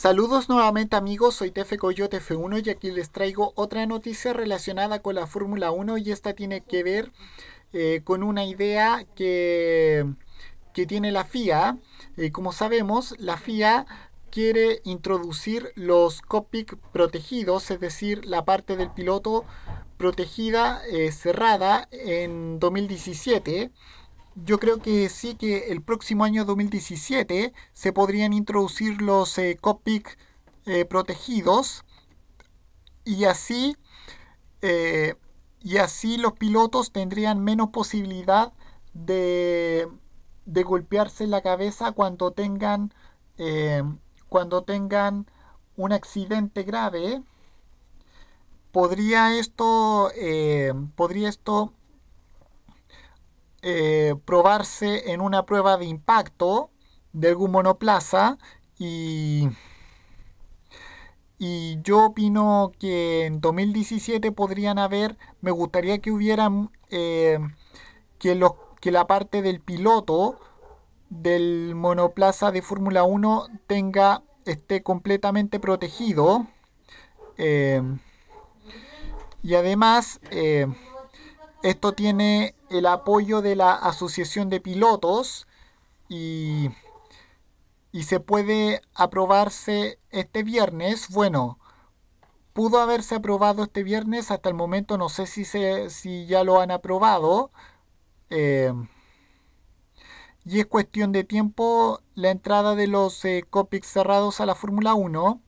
Saludos nuevamente amigos, soy Tefe Coyote F1 y aquí les traigo otra noticia relacionada con la Fórmula 1 y esta tiene que ver eh, con una idea que, que tiene la FIA. Eh, como sabemos, la FIA quiere introducir los cockpit protegidos, es decir, la parte del piloto protegida eh, cerrada en 2017 yo creo que sí que el próximo año 2017 se podrían introducir los eh, cockpit eh, protegidos y así, eh, y así los pilotos tendrían menos posibilidad de, de golpearse la cabeza cuando tengan, cuando tengan un accidente grave. ¿Podría esto, podría esto eh, probarse en una prueba de impacto de algún monoplaza y, y yo opino que en 2017 podrían haber, me gustaría que hubieran, eh, que, los, que la parte del piloto del monoplaza de Fórmula 1 tenga, esté completamente protegido. Eh, y además, esto tiene el apoyo de la Asociación de Pilotos y, se puede aprobarse este viernes. Bueno, pudo haberse aprobado este viernes, hasta el momento no sé si, si ya lo han aprobado. Eh, y es cuestión de tiempo la entrada de los eh, Copics cerrados a la Fórmula 1.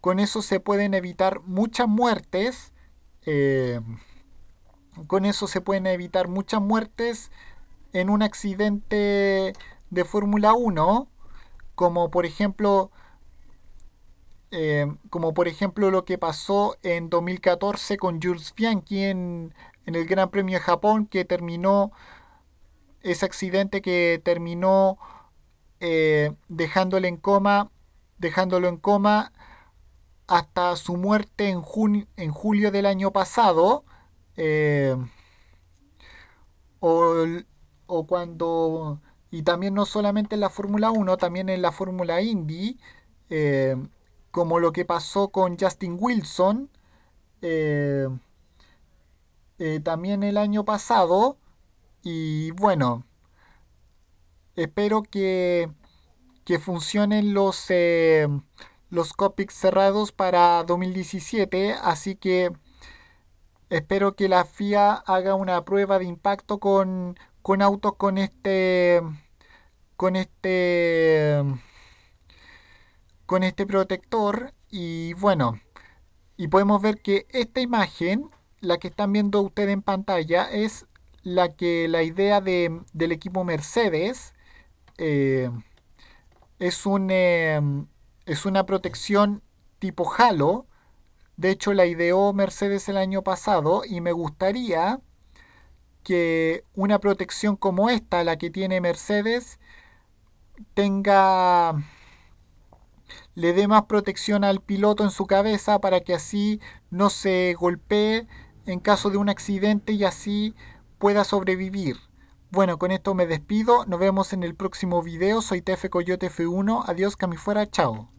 Con eso se pueden evitar muchas muertes. Eh, con eso se pueden evitar muchas muertes en un accidente de Fórmula 1, como por ejemplo eh, como por ejemplo lo que pasó en 2014 con Jules Bianchi en, el Gran Premio de Japón, que terminó ese accidente que terminó eh, en coma, dejándolo en coma hasta su muerte en, en julio del año pasado. Eh, o, cuando, y también no solamente en la Fórmula 1, también en la Fórmula Indy, eh, como lo que pasó con Justin Wilson, eh, también el año pasado, y bueno, espero que, que funcionen los, los copics cerrados para 2017, así que... Espero que la FIA haga una prueba de impacto con, con autos con este con este con este protector y bueno y podemos ver que esta imagen la que están viendo ustedes en pantalla es la que la idea del equipo Mercedes eh, es un eh, es una protección tipo halo de hecho, la ideó Mercedes el año pasado y me gustaría que una protección como esta, la que tiene Mercedes, tenga le dé más protección al piloto en su cabeza para que así no se golpee en caso de un accidente y así pueda sobrevivir. Bueno, con esto me despido. Nos vemos en el próximo video. Soy TF Coyote F1. Adiós, fuera, Chao.